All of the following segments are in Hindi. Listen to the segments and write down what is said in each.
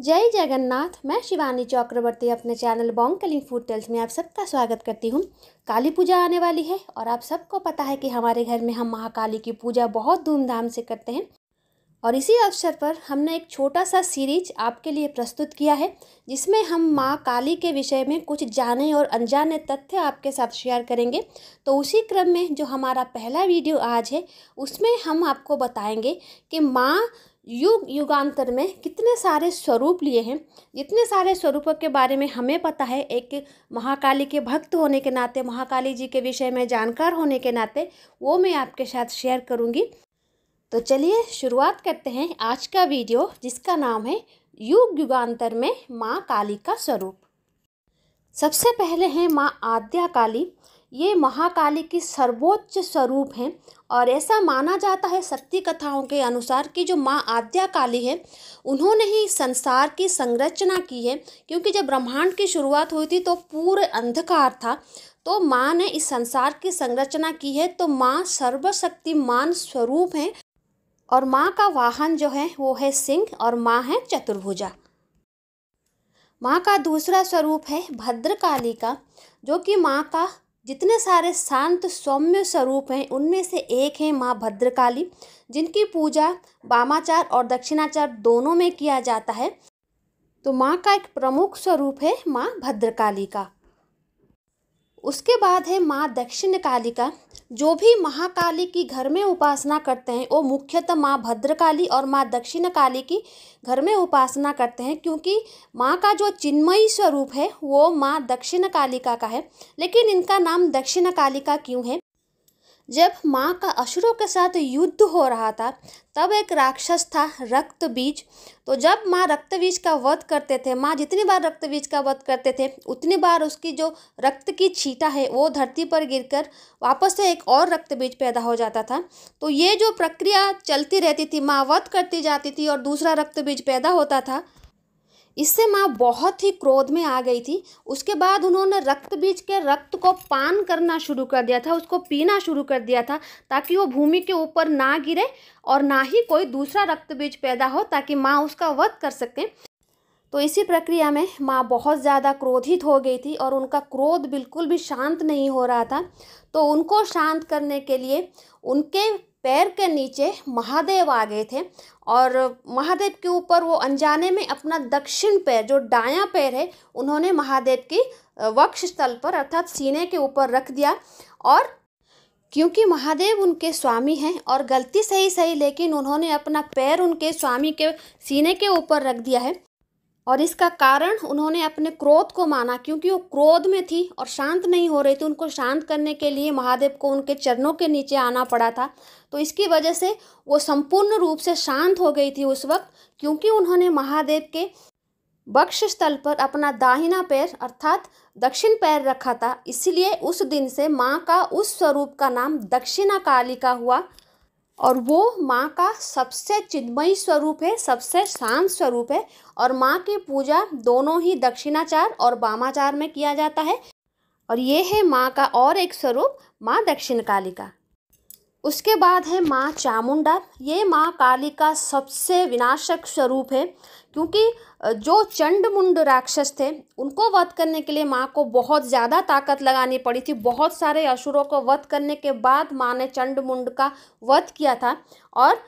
जय जगन्नाथ मैं शिवानी चक्रवर्ती अपने channel bong Kaling food tales में आप सबका स्वागत करती हूँ काली पूजा आने वाली है और आप सबको पता है कि हमारे घर में हम महाकाली की पूजा बहुत धूमधाम से करते हैं और इसी अवसर पर हमने एक छोटा सा सीरीज आपके लिए प्रस्तुत किया है जिसमें हम माँ काली के विषय में कुछ जाने और अनजाने तथ्य आपके साथ शेयर करेंगे तो उसी क्रम में जो हमारा पहला वीडियो आज है उसमें हम आपको बताएंगे कि माँ युग युगांतर में कितने सारे स्वरूप लिए हैं इतने सारे स्वरूपों के बारे में हमें पता है एक महाकाली के भक्त होने के नाते महाकाली जी के विषय में जानकार होने के नाते वो मैं आपके साथ शेयर करूँगी तो चलिए शुरुआत करते हैं आज का वीडियो जिसका नाम है युग युगांतर में माँ काली का स्वरूप सबसे पहले हैं माँ आद्या काली ये महाकाली की सर्वोच्च स्वरूप हैं और ऐसा माना जाता है शक्ति कथाओं के अनुसार कि जो माँ आद्या काली है उन्होंने ही संसार की संरचना की है क्योंकि जब ब्रह्मांड की शुरुआत हुई थी तो पूरे अंधकार था तो माँ ने इस संसार की संरचना की है तो माँ सर्वशक्तिमान स्वरूप हैं और माँ का वाहन जो है वो है सिंह और माँ है चतुर्भुजा माँ का दूसरा स्वरूप है भद्रकाली का जो कि माँ का जितने सारे शांत सौम्य स्वरूप हैं उनमें से एक है माँ भद्रकाली जिनकी पूजा वामाचार और दक्षिणाचार दोनों में किया जाता है तो माँ का एक प्रमुख स्वरूप है माँ भद्रकाली का उसके बाद है माँ दक्षिण काली का जो भी महाकाली की घर में उपासना करते हैं वो मुख्यतः माँ भद्रकाली और माँ दक्षिण काली की घर में उपासना करते हैं क्योंकि माँ का जो चिन्मयी स्वरूप है वो माँ दक्षिण कालिका का है लेकिन इनका नाम दक्षिण कालिका क्यों है जब माँ का असुरों के साथ युद्ध हो रहा था तब एक राक्षस था रक्त बीज तो जब माँ रक्त बीज का वध करते थे माँ जितनी बार रक्त बीज का वध करते थे उतनी बार उसकी जो रक्त की छीटा है वो धरती पर गिरकर वापस से एक और रक्त बीज पैदा हो जाता था तो ये जो प्रक्रिया चलती रहती थी माँ वध करती जाती थी और दूसरा रक्त बीज पैदा होता था इससे माँ बहुत ही क्रोध में आ गई थी उसके बाद उन्होंने रक्त बीज के रक्त को पान करना शुरू कर दिया था उसको पीना शुरू कर दिया था ताकि वो भूमि के ऊपर ना गिरे और ना ही कोई दूसरा रक्त बीज पैदा हो ताकि माँ उसका वध कर सकें तो इसी प्रक्रिया में माँ बहुत ज़्यादा क्रोधित हो गई थी और उनका क्रोध बिल्कुल भी शांत नहीं हो रहा था तो उनको शांत करने के लिए उनके पैर के नीचे महादेव आ गए थे और महादेव के ऊपर वो अनजाने में अपना दक्षिण पैर जो डाया पैर है उन्होंने महादेव की वक्ष स्थल पर अर्थात सीने के ऊपर रख दिया और क्योंकि महादेव उनके स्वामी हैं और गलती सही सही लेकिन उन्होंने अपना पैर उनके स्वामी के सीने के ऊपर रख दिया है और इसका कारण उन्होंने अपने क्रोध को माना क्योंकि वो क्रोध में थी और शांत नहीं हो रही थी उनको शांत करने के लिए महादेव को उनके चरणों के नीचे आना पड़ा था तो इसकी वजह से वो संपूर्ण रूप से शांत हो गई थी उस वक्त क्योंकि उन्होंने महादेव के बक्ष स्थल पर अपना दाहिना पैर अर्थात दक्षिण पैर रखा था इसलिए उस दिन से माँ का उस स्वरूप का नाम दक्षिणा काली का हुआ और वो माँ का सबसे चिन्मयी स्वरूप है सबसे शांत स्वरूप है और माँ की पूजा दोनों ही दक्षिणाचार और बामाचार में किया जाता है और ये है माँ का और एक स्वरूप माँ दक्षिण काली का उसके बाद है माँ चामुंडा ये माँ काली का सबसे विनाशक स्वरूप है क्योंकि जो चंडमुंड राक्षस थे उनको वध करने के लिए माँ को बहुत ज़्यादा ताकत लगानी पड़ी थी बहुत सारे असुरों को वध करने के बाद माँ ने चंडमुंड का वध किया था और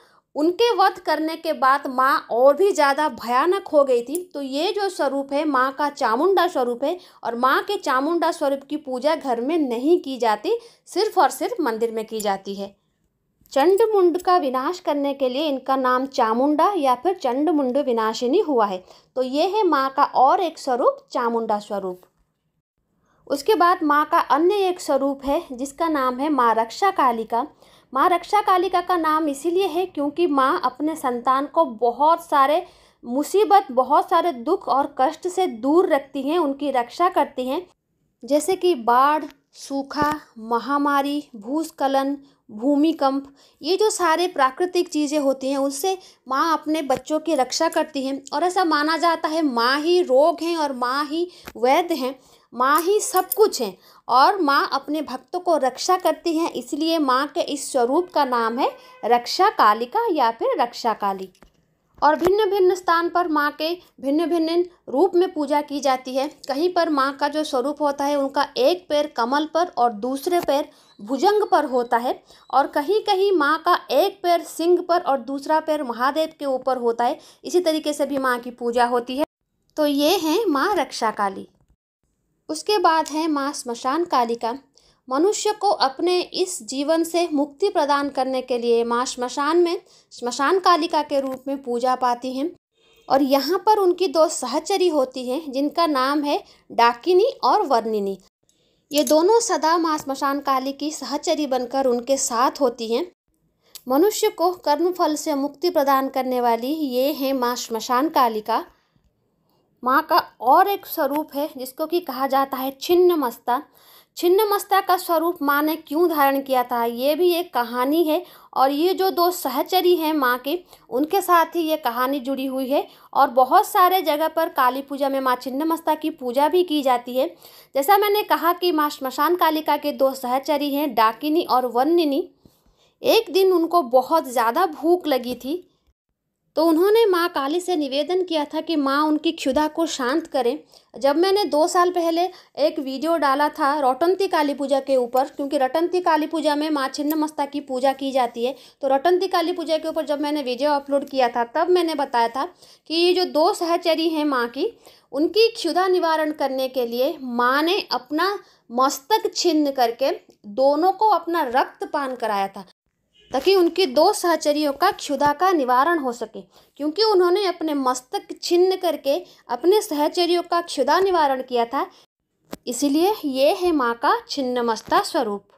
उनके वध करने के बाद माँ और भी ज़्यादा भयानक हो गई थी तो ये जो स्वरूप है माँ का चामुंडा स्वरूप है और माँ के चामुंडा स्वरूप की पूजा घर में नहीं की जाती सिर्फ और सिर्फ मंदिर में की जाती है चंडमुंड का विनाश करने के लिए इनका नाम चामुंडा या फिर चंडमुंड विनाशिनी हुआ है तो ये है माँ का और एक स्वरूप चामुंडा स्वरूप उसके बाद माँ का अन्य एक स्वरूप है जिसका नाम है माँ रक्षा कालिका माँ रक्षा कालिका का नाम इसीलिए है क्योंकि माँ अपने संतान को बहुत सारे मुसीबत बहुत सारे दुख और कष्ट से दूर रखती हैं उनकी रक्षा करती हैं जैसे कि बाढ़ सूखा महामारी भूस्खलन भूमिकंप ये जो सारे प्राकृतिक चीज़ें होती हैं उससे माँ अपने बच्चों की रक्षा करती हैं और ऐसा माना जाता है माँ ही रोग हैं और माँ ही वैद्य हैं माँ ही सब कुछ हैं और माँ अपने भक्तों को रक्षा करती हैं इसलिए माँ के इस स्वरूप का नाम है रक्षा कालिका या फिर रक्षा काली और भिन्न भिन्न स्थान पर माँ के भिन्न भिन्न रूप में पूजा की जाती है कहीं पर माँ का जो स्वरूप होता है उनका एक पैर कमल पर और दूसरे पैर भुजंग पर होता है और कहीं कहीं माँ का एक पैर सिंह पर और दूसरा पैर महादेव के ऊपर होता है इसी तरीके से भी माँ की पूजा होती है तो ये हैं माँ रक्षा काली उसके बाद है माँ स्मशान कालिका का मनुष्य को अपने इस जीवन से मुक्ति प्रदान करने के लिए माँ श्मशान में श्मशान कालिका के रूप में पूजा पाती हैं और यहाँ पर उनकी दो सहचरी होती हैं जिनका नाम है डाकिनी और वर्णिनी ये दोनों सदा माँ श्मशान काली की सहचरी बनकर उनके साथ होती हैं मनुष्य को कर्मफल से मुक्ति प्रदान करने वाली ये हैं माँ श्मशान कालिका माँ का और एक स्वरूप है जिसको कि कहा जाता है छिन्न मस्ता छिन्नमस्ता का स्वरूप माँ ने क्यों धारण किया था ये भी एक कहानी है और ये जो दो सहचरी हैं माँ के उनके साथ ही ये कहानी जुड़ी हुई है और बहुत सारे जगह पर काली पूजा में माँ छिन्नमस्ता की पूजा भी की जाती है जैसा मैंने कहा कि माँ श्मशान कालिका के दो सहचरी हैं डाकिनी और वन्यनी एक दिन उनको बहुत ज़्यादा भूख लगी थी तो उन्होंने माँ काली से निवेदन किया था कि माँ उनकी क्षुधा को शांत करें जब मैंने दो साल पहले एक वीडियो डाला था रोटंती काली पूजा के ऊपर क्योंकि रटंती काली पूजा में माँ छिन्नमस्ता की पूजा की जाती है तो रटंती काली पूजा के ऊपर जब मैंने वीडियो अपलोड किया था तब मैंने बताया था कि ये जो दो सहचरी हैं माँ की उनकी क्षुधा निवारण करने के लिए माँ ने अपना मस्तक छिन्न करके दोनों को अपना रक्त पान कराया था ताकि उनके दो सहचरियों का क्षुधा का निवारण हो सके क्योंकि उन्होंने अपने मस्तक छिन्न करके अपने सहचरियों का क्षुधा निवारण किया था इसीलिए ये है माँ का छिन्नमस्ता स्वरूप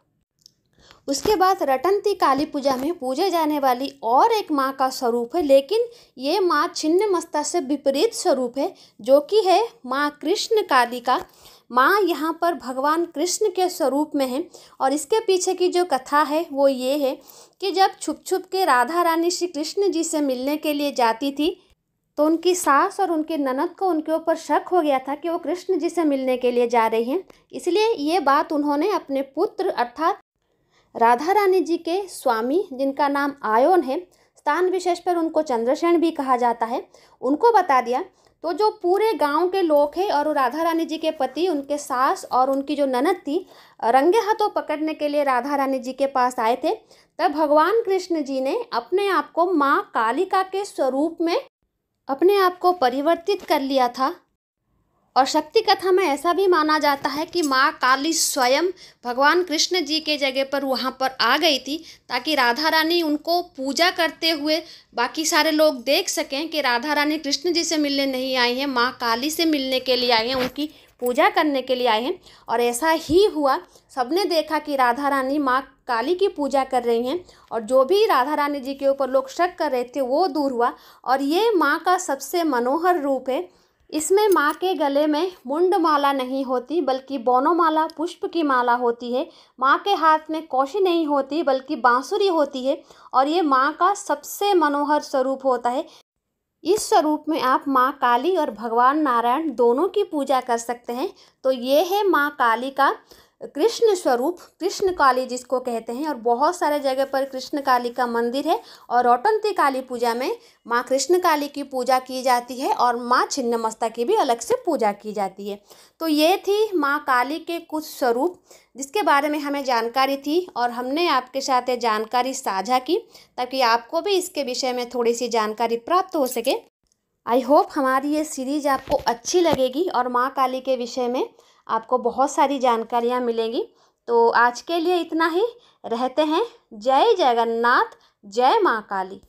उसके बाद रटंती काली पूजा में पूजे जाने वाली और एक माँ का स्वरूप है लेकिन ये माँ छिन्नमस्ता से विपरीत स्वरूप है जो कि है माँ कृष्ण काली का माँ यहाँ पर भगवान कृष्ण के स्वरूप में है और इसके पीछे की जो कथा है वो ये है कि जब छुप छुप के राधा रानी श्री कृष्ण जी से मिलने के लिए जाती थी तो उनकी सास और उनके ननद को उनके ऊपर शक हो गया था कि वो कृष्ण जी से मिलने के लिए जा रही हैं इसलिए ये बात उन्होंने अपने पुत्र अर्थात राधा रानी जी के स्वामी जिनका नाम आयोन है स्थान विशेष पर उनको चंद्रसेन भी कहा जाता है उनको बता दिया तो जो पूरे गांव के लोग हैं और राधा रानी जी के पति उनके सास और उनकी जो ननद थी रंगे हाथों पकड़ने के लिए राधा रानी जी के पास आए थे तब भगवान कृष्ण जी ने अपने आप को माँ कालिका के स्वरूप में अपने आप को परिवर्तित कर लिया था और शक्ति कथा में ऐसा भी माना जाता है कि माँ काली स्वयं भगवान कृष्ण जी के जगह पर वहाँ पर आ गई थी ताकि राधा रानी उनको पूजा करते हुए बाकी सारे लोग देख सकें कि राधा रानी कृष्ण जी से मिलने नहीं आई हैं माँ काली से मिलने के लिए आई हैं उनकी पूजा करने के लिए आए हैं और ऐसा ही हुआ सबने देखा कि राधा रानी माँ काली की पूजा कर रही हैं और जो भी राधा रानी जी के ऊपर लोग शक कर रहे थे वो दूर हुआ और ये माँ का सबसे मनोहर रूप है इसमें माँ के गले में मुंड माला नहीं होती बल्कि बोनो माला पुष्प की माला होती है माँ के हाथ में कौशी नहीं होती बल्कि बांसुरी होती है और ये माँ का सबसे मनोहर स्वरूप होता है इस स्वरूप में आप माँ काली और भगवान नारायण दोनों की पूजा कर सकते हैं तो ये है माँ काली का कृष्ण स्वरूप कृष्ण काली जिसको कहते हैं और बहुत सारे जगह पर कृष्ण काली का मंदिर है और रोटंती काली पूजा में माँ कृष्ण काली की पूजा की जाती है और माँ छिन्नमस्ता की भी अलग से पूजा की जाती है तो ये थी माँ काली के कुछ स्वरूप जिसके बारे में हमें जानकारी थी और हमने आपके साथ ये जानकारी साझा की ताकि आपको भी इसके विषय में थोड़ी सी जानकारी प्राप्त हो सके आई होप हमारी ये सीरीज़ आपको अच्छी लगेगी और माँ काली के विषय में आपको बहुत सारी जानकारियाँ मिलेंगी तो आज के लिए इतना ही रहते हैं जय जगन्नाथ जय माँ काली